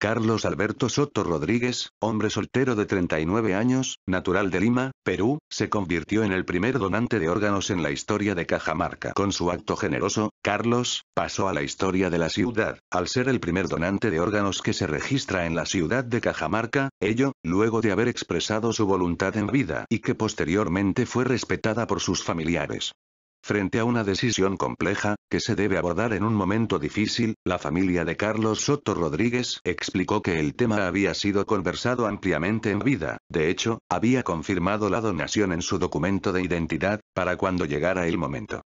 Carlos Alberto Soto Rodríguez, hombre soltero de 39 años, natural de Lima, Perú, se convirtió en el primer donante de órganos en la historia de Cajamarca. Con su acto generoso, Carlos, pasó a la historia de la ciudad, al ser el primer donante de órganos que se registra en la ciudad de Cajamarca, ello, luego de haber expresado su voluntad en vida y que posteriormente fue respetada por sus familiares. Frente a una decisión compleja, que se debe abordar en un momento difícil, la familia de Carlos Soto Rodríguez explicó que el tema había sido conversado ampliamente en vida, de hecho, había confirmado la donación en su documento de identidad, para cuando llegara el momento.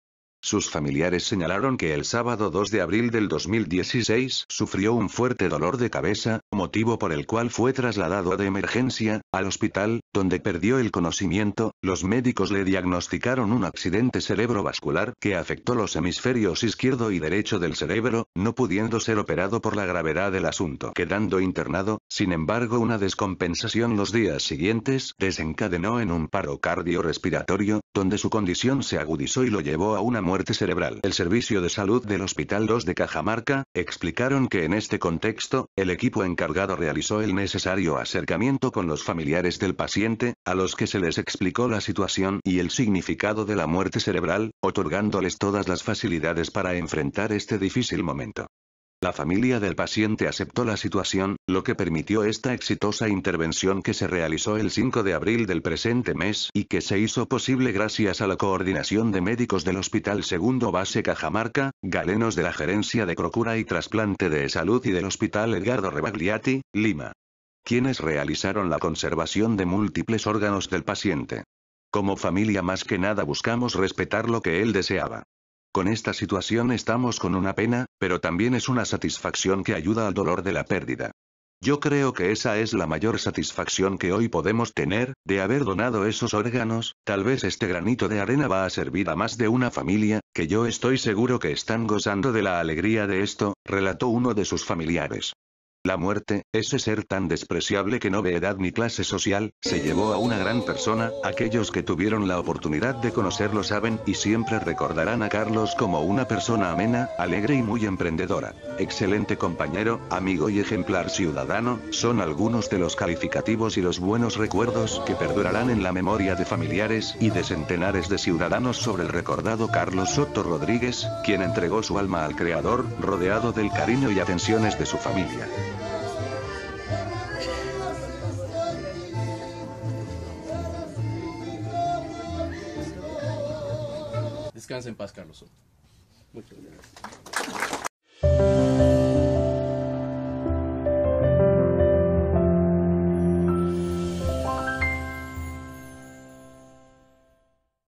Sus familiares señalaron que el sábado 2 de abril del 2016 sufrió un fuerte dolor de cabeza, motivo por el cual fue trasladado de emergencia, al hospital, donde perdió el conocimiento, los médicos le diagnosticaron un accidente cerebrovascular que afectó los hemisferios izquierdo y derecho del cerebro, no pudiendo ser operado por la gravedad del asunto, quedando internado, sin embargo una descompensación los días siguientes desencadenó en un paro cardiorrespiratorio, donde su condición se agudizó y lo llevó a una muerte cerebral. El servicio de salud del Hospital 2 de Cajamarca, explicaron que en este contexto, el equipo encargado realizó el necesario acercamiento con los familiares del paciente, a los que se les explicó la situación y el significado de la muerte cerebral, otorgándoles todas las facilidades para enfrentar este difícil momento. La familia del paciente aceptó la situación, lo que permitió esta exitosa intervención que se realizó el 5 de abril del presente mes y que se hizo posible gracias a la coordinación de médicos del Hospital Segundo Base Cajamarca, galenos de la Gerencia de Procura y Trasplante de Salud y del Hospital Edgardo Rebagliati, Lima quienes realizaron la conservación de múltiples órganos del paciente. Como familia más que nada buscamos respetar lo que él deseaba. Con esta situación estamos con una pena, pero también es una satisfacción que ayuda al dolor de la pérdida. Yo creo que esa es la mayor satisfacción que hoy podemos tener, de haber donado esos órganos, tal vez este granito de arena va a servir a más de una familia, que yo estoy seguro que están gozando de la alegría de esto, relató uno de sus familiares. La muerte, ese ser tan despreciable que no ve edad ni clase social, se llevó a una gran persona, aquellos que tuvieron la oportunidad de conocerlo saben y siempre recordarán a Carlos como una persona amena, alegre y muy emprendedora. Excelente compañero, amigo y ejemplar ciudadano, son algunos de los calificativos y los buenos recuerdos que perdurarán en la memoria de familiares y de centenares de ciudadanos sobre el recordado Carlos Soto Rodríguez, quien entregó su alma al Creador, rodeado del cariño y atenciones de su familia. Descansa en paz, Carlos Muchas gracias.